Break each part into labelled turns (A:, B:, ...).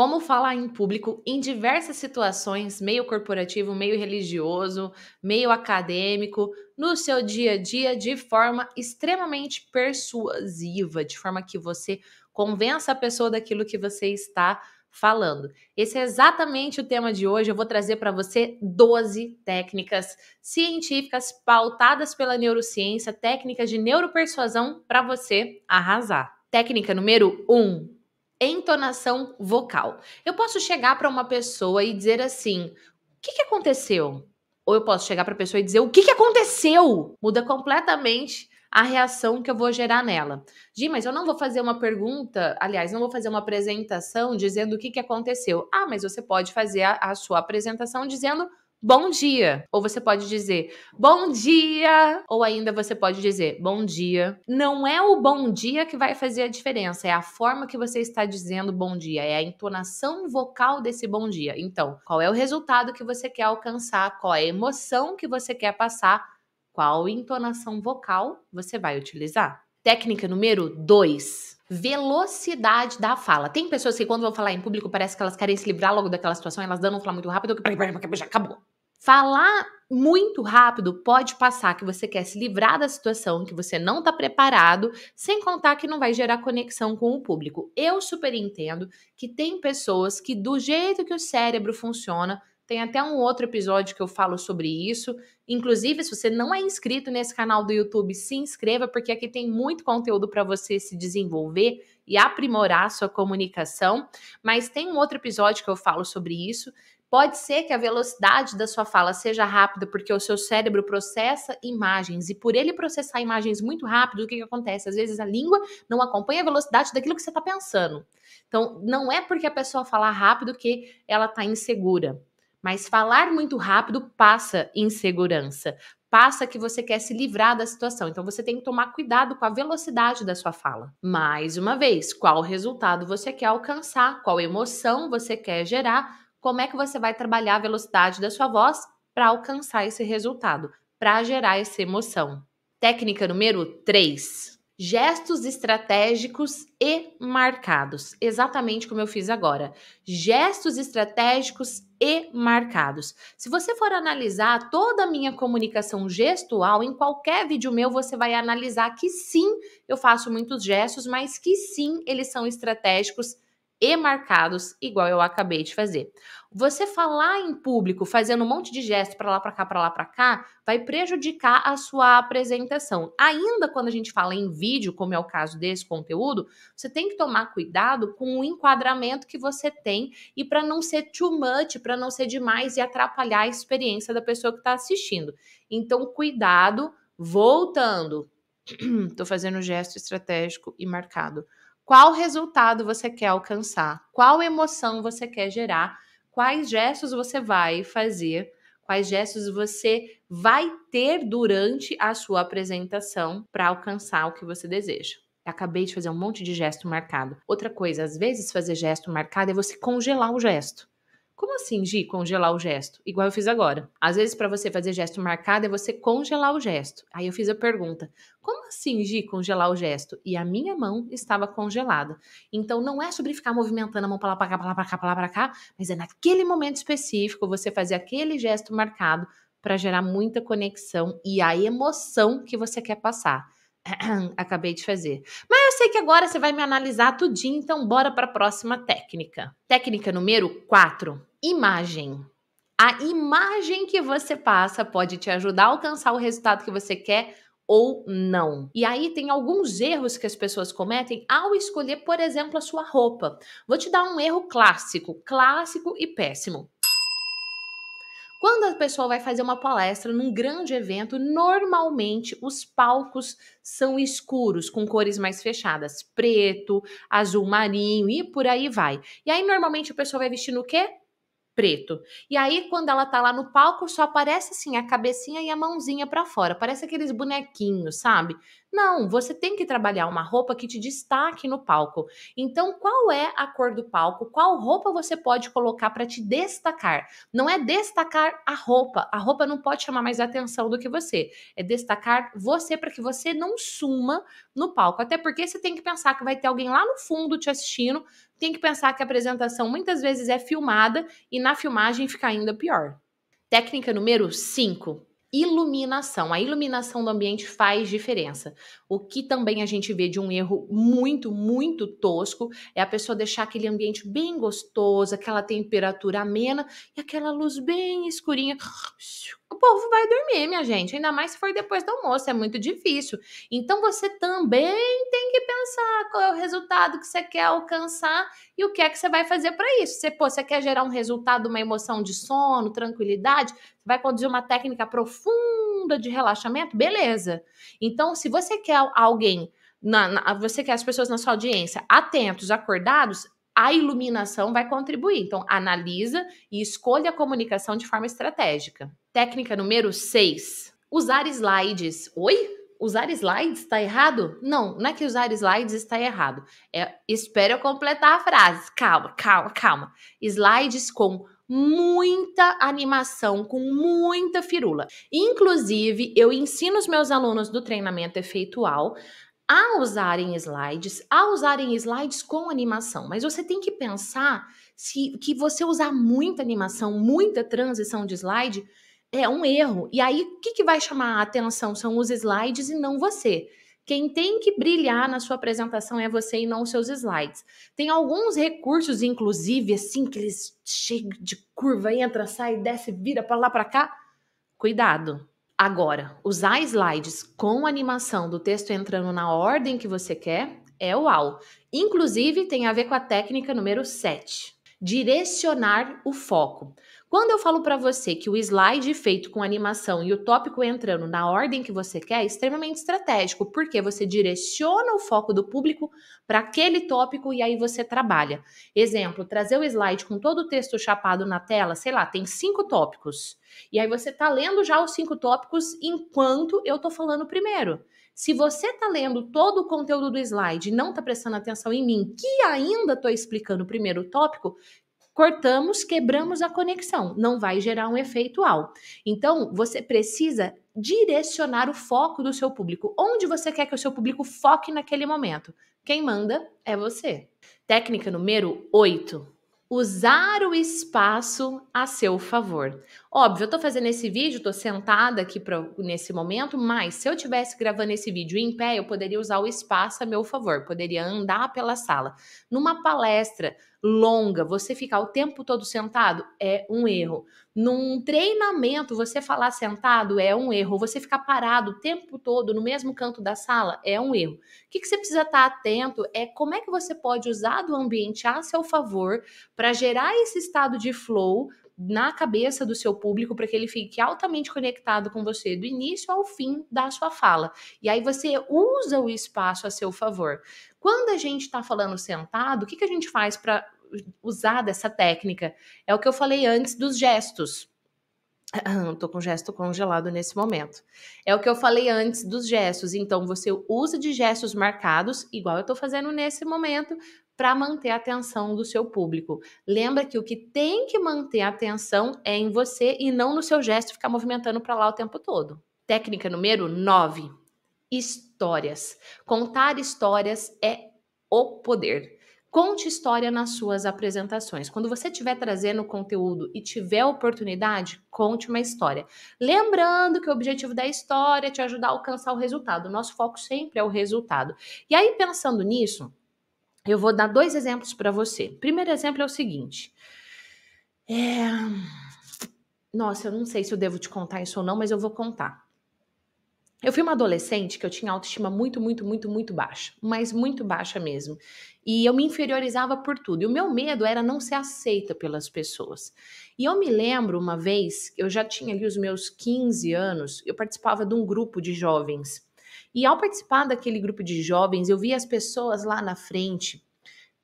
A: como falar em público em diversas situações, meio corporativo, meio religioso, meio acadêmico, no seu dia a dia de forma extremamente persuasiva, de forma que você convença a pessoa daquilo que você está falando. Esse é exatamente o tema de hoje. Eu vou trazer para você 12 técnicas científicas pautadas pela neurociência, técnicas de neuropersuasão para você arrasar. Técnica número 1: um, entonação vocal. Eu posso chegar para uma pessoa e dizer assim: o que, que aconteceu? Ou eu posso chegar para a pessoa e dizer: o que, que aconteceu? Muda completamente a reação que eu vou gerar nela. Gi, mas eu não vou fazer uma pergunta, aliás, não vou fazer uma apresentação dizendo o que, que aconteceu. Ah, mas você pode fazer a, a sua apresentação dizendo bom dia. Ou você pode dizer bom dia. Ou ainda você pode dizer bom dia. Não é o bom dia que vai fazer a diferença, é a forma que você está dizendo bom dia, é a entonação vocal desse bom dia. Então, qual é o resultado que você quer alcançar? Qual é a emoção que você quer passar? Qual entonação vocal você vai utilizar? Técnica número 2 velocidade da fala. Tem pessoas que, quando vão falar em público, parece que elas querem se livrar logo daquela situação, elas dando um falar muito rápido, que já acabou. Falar muito rápido pode passar que você quer se livrar da situação, que você não está preparado, sem contar que não vai gerar conexão com o público. Eu super entendo que tem pessoas que, do jeito que o cérebro funciona, tem até um outro episódio que eu falo sobre isso. Inclusive, se você não é inscrito nesse canal do YouTube, se inscreva, porque aqui tem muito conteúdo para você se desenvolver e aprimorar a sua comunicação. Mas tem um outro episódio que eu falo sobre isso. Pode ser que a velocidade da sua fala seja rápida, porque o seu cérebro processa imagens, e por ele processar imagens muito rápido, o que, que acontece? Às vezes a língua não acompanha a velocidade daquilo que você está pensando. Então, não é porque a pessoa fala rápido que ela está insegura. Mas falar muito rápido passa insegurança, passa que você quer se livrar da situação. Então você tem que tomar cuidado com a velocidade da sua fala. Mais uma vez, qual resultado você quer alcançar, qual emoção você quer gerar, como é que você vai trabalhar a velocidade da sua voz para alcançar esse resultado, para gerar essa emoção. Técnica número 3 gestos estratégicos e marcados. Exatamente como eu fiz agora. Gestos estratégicos e marcados. Se você for analisar toda a minha comunicação gestual, em qualquer vídeo meu você vai analisar que sim, eu faço muitos gestos, mas que sim, eles são estratégicos e e marcados, igual eu acabei de fazer. Você falar em público fazendo um monte de gesto para lá, para cá, para lá, para cá, vai prejudicar a sua apresentação. Ainda quando a gente fala em vídeo, como é o caso desse conteúdo, você tem que tomar cuidado com o enquadramento que você tem e para não ser too much, para não ser demais e atrapalhar a experiência da pessoa que está assistindo. Então, cuidado, voltando. Estou fazendo gesto estratégico e marcado qual resultado você quer alcançar? Qual emoção você quer gerar? Quais gestos você vai fazer? Quais gestos você vai ter durante a sua apresentação para alcançar o que você deseja? Acabei de fazer um monte de gesto marcado. Outra coisa, às vezes fazer gesto marcado é você congelar o gesto. Como assim, Gi, congelar o gesto? Igual eu fiz agora. Às vezes, para você fazer gesto marcado, é você congelar o gesto. Aí eu fiz a pergunta: como assim, Gi, congelar o gesto? E a minha mão estava congelada. Então, não é sobre ficar movimentando a mão para lá, para cá, para lá, para cá, para lá, para cá, mas é naquele momento específico você fazer aquele gesto marcado para gerar muita conexão e a emoção que você quer passar. acabei de fazer. Mas eu sei que agora você vai me analisar tudinho, então bora para a próxima técnica. Técnica número 4, imagem. A imagem que você passa pode te ajudar a alcançar o resultado que você quer ou não. E aí tem alguns erros que as pessoas cometem ao escolher, por exemplo, a sua roupa. Vou te dar um erro clássico, clássico e péssimo. Quando a pessoa vai fazer uma palestra num grande evento, normalmente os palcos são escuros, com cores mais fechadas, preto, azul marinho e por aí vai. E aí normalmente a pessoa vai vestindo o quê? preto. E aí, quando ela tá lá no palco, só aparece assim a cabecinha e a mãozinha para fora. Parece aqueles bonequinhos, sabe? Não, você tem que trabalhar uma roupa que te destaque no palco. Então, qual é a cor do palco? Qual roupa você pode colocar para te destacar? Não é destacar a roupa. A roupa não pode chamar mais atenção do que você. É destacar você para que você não suma no palco. Até porque você tem que pensar que vai ter alguém lá no fundo te assistindo. Tem que pensar que a apresentação muitas vezes é filmada e na filmagem fica ainda pior. Técnica número 5 iluminação. A iluminação do ambiente faz diferença. O que também a gente vê de um erro muito, muito tosco é a pessoa deixar aquele ambiente bem gostoso, aquela temperatura amena e aquela luz bem escurinha. O povo vai dormir, minha gente, ainda mais se for depois do almoço, é muito difícil. Então você também tem que pensar qual é o resultado que você quer alcançar e o que é que você vai fazer para isso. Você, pô, você quer gerar um resultado, uma emoção de sono, tranquilidade, vai conduzir uma técnica profunda de relaxamento, beleza. Então, se você quer alguém, na, na, você quer as pessoas na sua audiência atentos, acordados, a iluminação vai contribuir. Então, analisa e escolha a comunicação de forma estratégica. Técnica número 6. Usar slides. Oi? Usar slides está errado? Não, não é que usar slides está errado. É, espera eu completar a frase. Calma, calma, calma. Slides com muita animação, com muita firula. Inclusive, eu ensino os meus alunos do treinamento efeitual a usarem slides, a usarem slides com animação, mas você tem que pensar se que você usar muita animação, muita transição de slide é um erro. E aí, o que, que vai chamar a atenção são os slides e não você. Quem tem que brilhar na sua apresentação é você e não os seus slides. Tem alguns recursos, inclusive, assim, que eles chegam de curva, entra, sai, desce, vira para lá, para cá. Cuidado. Agora, usar slides com animação do texto entrando na ordem que você quer é uau. Inclusive, tem a ver com a técnica número 7, direcionar o foco. Quando eu falo para você que o slide feito com animação e o tópico entrando na ordem que você quer é extremamente estratégico, porque você direciona o foco do público para aquele tópico e aí você trabalha. Exemplo, trazer o slide com todo o texto chapado na tela, sei lá, tem cinco tópicos. E aí você está lendo já os cinco tópicos enquanto eu estou falando primeiro. Se você está lendo todo o conteúdo do slide e não está prestando atenção em mim, que ainda estou explicando o primeiro tópico, cortamos, quebramos a conexão, não vai gerar um efeito ao Então, você precisa direcionar o foco do seu público. Onde você quer que o seu público foque naquele momento? Quem manda é você. Técnica número 8 usar o espaço a seu favor. Óbvio, eu tô fazendo esse vídeo, tô sentada aqui pra, nesse momento, mas se eu tivesse gravando esse vídeo em pé, eu poderia usar o espaço a meu favor, poderia andar pela sala. Numa palestra, longa, você ficar o tempo todo sentado é um erro. Num treinamento, você falar sentado é um erro. Você ficar parado o tempo todo no mesmo canto da sala é um erro. O que, que você precisa estar tá atento é como é que você pode usar do ambiente a seu favor para gerar esse estado de flow na cabeça do seu público para que ele fique altamente conectado com você do início ao fim da sua fala. E aí você usa o espaço a seu favor. Quando a gente está falando sentado, o que, que a gente faz para usar dessa técnica? É o que eu falei antes dos gestos. Estou com gesto congelado nesse momento. É o que eu falei antes dos gestos. Então, você usa de gestos marcados, igual eu estou fazendo nesse momento, para manter a atenção do seu público. Lembra que o que tem que manter a atenção é em você e não no seu gesto ficar movimentando para lá o tempo todo. Técnica número 9. Histórias. Contar histórias é o poder. Conte história nas suas apresentações. Quando você estiver trazendo conteúdo e tiver oportunidade, conte uma história. Lembrando que o objetivo da história é te ajudar a alcançar o resultado. O nosso foco sempre é o resultado. E aí, pensando nisso, eu vou dar dois exemplos para você. Primeiro exemplo é o seguinte. É... Nossa, eu não sei se eu devo te contar isso ou não, mas eu vou contar. Eu fui uma adolescente que eu tinha autoestima muito, muito, muito, muito baixa, mas muito baixa mesmo. E eu me inferiorizava por tudo. E o meu medo era não ser aceita pelas pessoas. E eu me lembro uma vez, eu já tinha ali os meus 15 anos, eu participava de um grupo de jovens e ao participar daquele grupo de jovens, eu via as pessoas lá na frente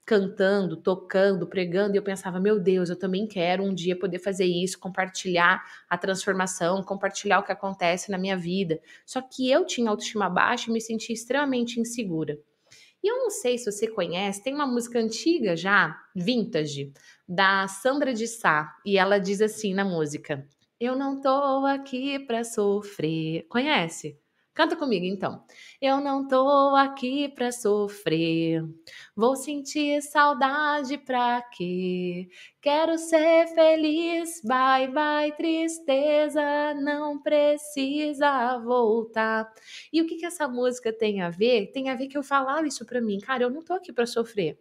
A: cantando, tocando, pregando, e eu pensava, meu Deus, eu também quero um dia poder fazer isso, compartilhar a transformação, compartilhar o que acontece na minha vida. Só que eu tinha autoestima baixa e me sentia extremamente insegura. E eu não sei se você conhece, tem uma música antiga já, vintage, da Sandra de Sá, e ela diz assim na música: Eu não tô aqui pra sofrer. Conhece? Canta comigo então. Eu não tô aqui pra sofrer. Vou sentir saudade pra quê? Quero ser feliz. Bye bye, tristeza. Não precisa voltar. E o que, que essa música tem a ver? Tem a ver que eu falava isso pra mim. Cara, eu não tô aqui pra sofrer.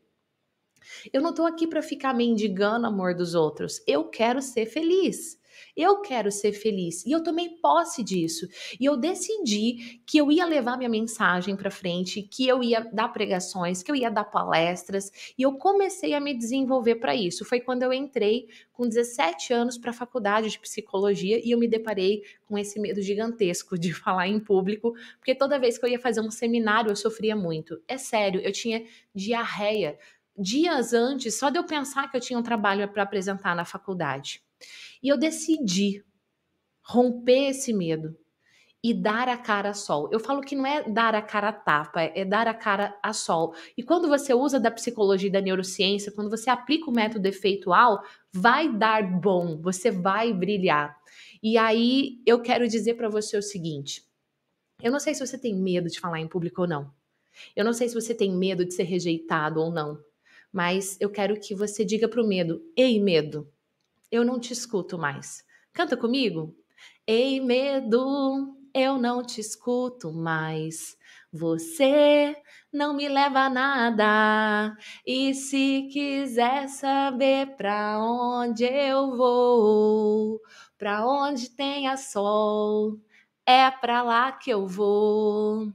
A: Eu não estou aqui para ficar mendigando amor dos outros. Eu quero ser feliz. Eu quero ser feliz e eu tomei posse disso. E eu decidi que eu ia levar minha mensagem para frente, que eu ia dar pregações, que eu ia dar palestras, e eu comecei a me desenvolver para isso. Foi quando eu entrei com 17 anos para a faculdade de psicologia e eu me deparei com esse medo gigantesco de falar em público, porque toda vez que eu ia fazer um seminário eu sofria muito. É sério, eu tinha diarreia dias antes, só de eu pensar que eu tinha um trabalho para apresentar na faculdade. E eu decidi romper esse medo e dar a cara a sol. Eu falo que não é dar a cara a tapa, é dar a cara a sol. E quando você usa da psicologia e da neurociência, quando você aplica o método efeitual, vai dar bom, você vai brilhar. E aí eu quero dizer para você o seguinte: eu não sei se você tem medo de falar em público ou não. Eu não sei se você tem medo de ser rejeitado ou não. Mas eu quero que você diga para o medo: Ei, medo, eu não te escuto mais. Canta comigo? Ei, medo, eu não te escuto mais. Você não me leva a nada. E se quiser saber para onde eu vou, para onde tenha sol, é para lá que eu vou.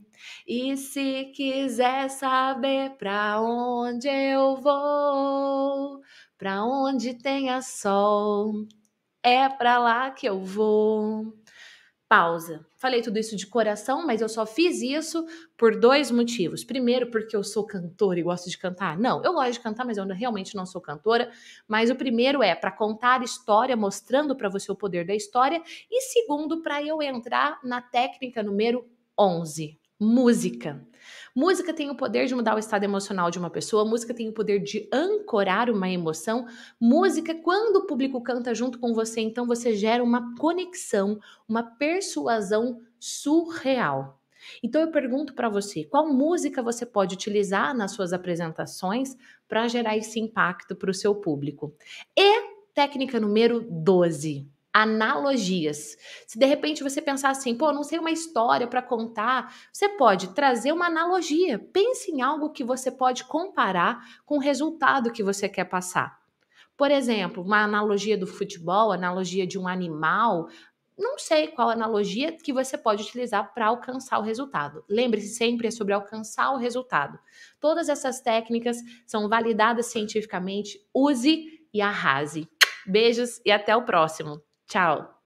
A: E se quiser saber para onde eu vou, para onde tenha sol, é para lá que eu vou. Pausa. Falei tudo isso de coração, mas eu só fiz isso por dois motivos. Primeiro, porque eu sou cantora e gosto de cantar. Não, eu gosto de cantar, mas eu realmente não sou cantora. Mas o primeiro é para contar história, mostrando para você o poder da história. E segundo, para eu entrar na técnica número 11 música. Música tem o poder de mudar o estado emocional de uma pessoa, música tem o poder de ancorar uma emoção. Música, quando o público canta junto com você, então você gera uma conexão, uma persuasão surreal. Então eu pergunto para você, qual música você pode utilizar nas suas apresentações para gerar esse impacto para o seu público? E técnica número 12 analogias. Se de repente você pensar assim, pô, não sei uma história para contar, você pode trazer uma analogia. Pense em algo que você pode comparar com o resultado que você quer passar. Por exemplo, uma analogia do futebol, analogia de um animal, não sei qual analogia que você pode utilizar para alcançar o resultado. Lembre-se sempre é sobre alcançar o resultado. Todas essas técnicas são validadas cientificamente. Use e arrase. Beijos e até o próximo. Chao.